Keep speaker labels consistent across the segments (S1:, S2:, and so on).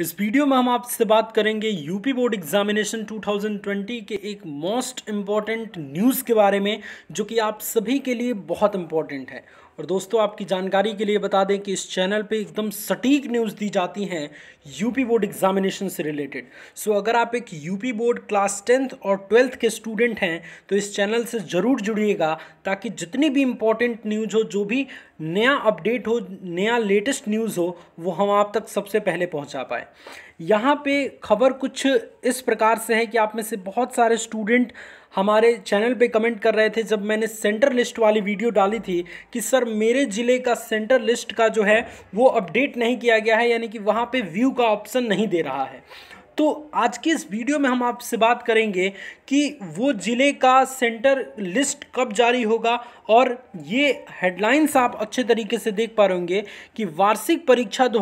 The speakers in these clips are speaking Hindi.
S1: इस वीडियो में हम आपसे बात करेंगे यूपी बोर्ड एग्जामिनेशन 2020 के एक मोस्ट इम्पॉर्टेंट न्यूज़ के बारे में जो कि आप सभी के लिए बहुत इम्पॉर्टेंट है और दोस्तों आपकी जानकारी के लिए बता दें कि इस चैनल पे एकदम सटीक न्यूज़ दी जाती हैं यूपी बोर्ड एग्जामिनेशन से रिलेटेड सो अगर आप एक यूपी बोर्ड क्लास टेंथ और ट्वेल्थ के स्टूडेंट हैं तो इस चैनल से ज़रूर जुड़िएगा ताकि जितनी भी इम्पोर्टेंट न्यूज़ हो जो भी नया अपडेट हो नया लेटेस्ट न्यूज़ हो वो हम आप तक सबसे पहले पहुँचा पाए यहाँ पे खबर कुछ इस प्रकार से है कि आप में से बहुत सारे स्टूडेंट हमारे चैनल पे कमेंट कर रहे थे जब मैंने सेंटर लिस्ट वाली वीडियो डाली थी कि सर मेरे ज़िले का सेंटर लिस्ट का जो है वो अपडेट नहीं किया गया है यानी कि वहाँ पे व्यू का ऑप्शन नहीं दे रहा है तो आज के इस वीडियो में हम आपसे बात करेंगे कि वो ज़िले का सेंटर लिस्ट कब जारी होगा और ये हेडलाइंस आप अच्छे तरीके से देख पा रहे होंगे कि वार्षिक परीक्षा दो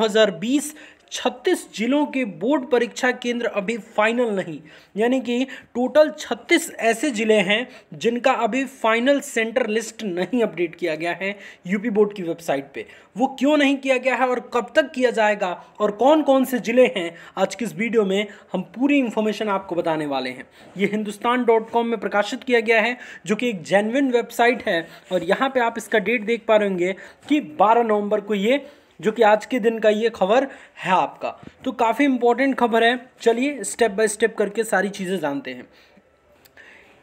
S1: छत्तीस जिलों के बोर्ड परीक्षा केंद्र अभी फाइनल नहीं यानी कि टोटल छत्तीस ऐसे ज़िले हैं जिनका अभी फाइनल सेंटर लिस्ट नहीं अपडेट किया गया है यूपी बोर्ड की वेबसाइट पे वो क्यों नहीं किया गया है और कब तक किया जाएगा और कौन कौन से ज़िले हैं आज की इस वीडियो में हम पूरी इन्फॉर्मेशन आपको बताने वाले हैं ये हिंदुस्तान में प्रकाशित किया गया है जो कि एक जेनविन वेबसाइट है और यहाँ पर आप इसका डेट देख पा रहे होंगे कि बारह नवम्बर को ये जो कि आज के दिन का ये खबर है आपका तो काफ़ी इंपॉर्टेंट खबर है चलिए स्टेप बाय स्टेप करके सारी चीज़ें जानते हैं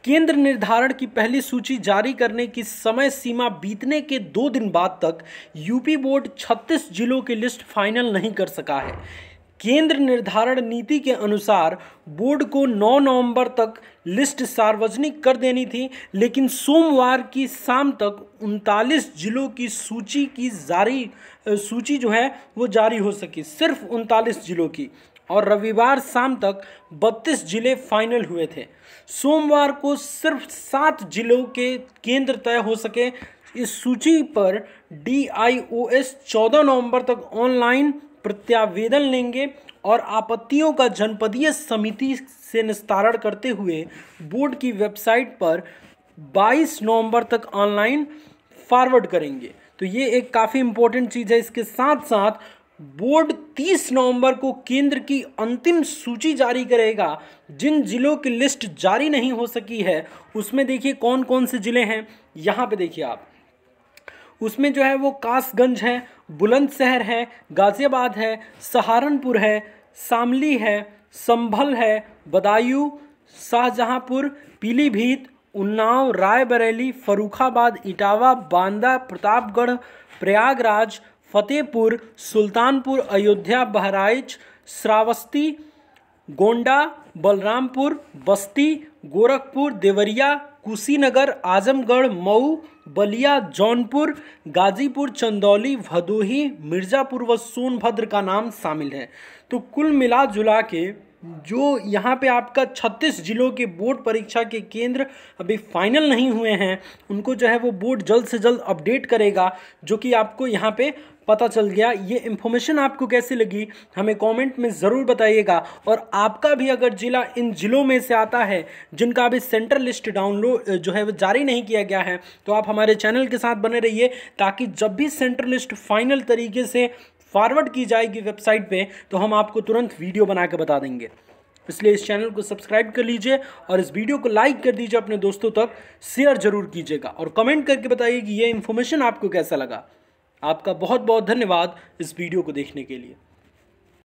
S1: केंद्र निर्धारण की पहली सूची जारी करने की समय सीमा बीतने के दो दिन बाद तक यूपी बोर्ड 36 जिलों की लिस्ट फाइनल नहीं कर सका है केंद्र निर्धारण नीति के अनुसार बोर्ड को 9 नवंबर तक लिस्ट सार्वजनिक कर देनी थी लेकिन सोमवार की शाम तक उनतालीस जिलों की सूची की जारी सूची जो है वो जारी हो सकी सिर्फ उनतालीस जिलों की और रविवार शाम तक 32 जिले फाइनल हुए थे सोमवार को सिर्फ सात जिलों के केंद्र तय हो सके इस सूची पर डी आई ओ एस चौदह नवम्बर तक ऑनलाइन प्रत्यावेदन लेंगे और आपत्तियों का जनपदीय समिति से निस्तारण करते हुए बोर्ड की वेबसाइट पर 22 नवंबर तक ऑनलाइन फॉरवर्ड करेंगे तो ये एक काफ़ी इंपॉर्टेंट चीज़ है इसके साथ साथ बोर्ड 30 नवंबर को केंद्र की अंतिम सूची जारी करेगा जिन जिलों की लिस्ट जारी नहीं हो सकी है उसमें देखिए कौन कौन से ज़िले हैं यहाँ पे देखिए आप उसमें जो है वो कासगंज है बुलंदशहर है गाज़ियाबाद है सहारनपुर है शामली है संभल है बदायूं शाहजहाँपुर पीलीभीत उन्नाव रायबरेली फरुखाबाद इटावा बांदा प्रतापगढ़ प्रयागराज फतेहपुर सुल्तानपुर अयोध्या बहराइच श्रावस्ती गोंडा बलरामपुर बस्ती गोरखपुर देवरिया कुशीनगर आजमगढ़ मऊ बलिया जौनपुर गाजीपुर चंदौली भदोही मिर्ज़ापुर व सोनभद्र का नाम शामिल है तो कुल मिला जुला के जो यहाँ पे आपका छत्तीस जिलों के बोर्ड परीक्षा के केंद्र अभी फाइनल नहीं हुए हैं उनको जो है वो बोर्ड जल्द से जल्द अपडेट करेगा जो कि आपको यहाँ पे पता चल गया ये इन्फॉर्मेशन आपको कैसी लगी हमें कमेंट में ज़रूर बताइएगा और आपका भी अगर ज़िला इन ज़िलों में से आता है जिनका अभी सेंटर लिस्ट डाउनलोड जो है वो जारी नहीं किया गया है तो आप हमारे चैनल के साथ बने रहिए ताकि जब भी सेंटर लिस्ट फाइनल तरीके से फॉरवर्ड की जाएगी वेबसाइट पे तो हम आपको तुरंत वीडियो बना के बता देंगे इसलिए इस चैनल को सब्सक्राइब कर लीजिए और इस वीडियो को लाइक कर दीजिए अपने दोस्तों तक शेयर जरूर कीजिएगा और कमेंट करके बताइए कि ये इन्फॉर्मेशन आपको कैसा लगा आपका बहुत बहुत धन्यवाद इस वीडियो को देखने के लिए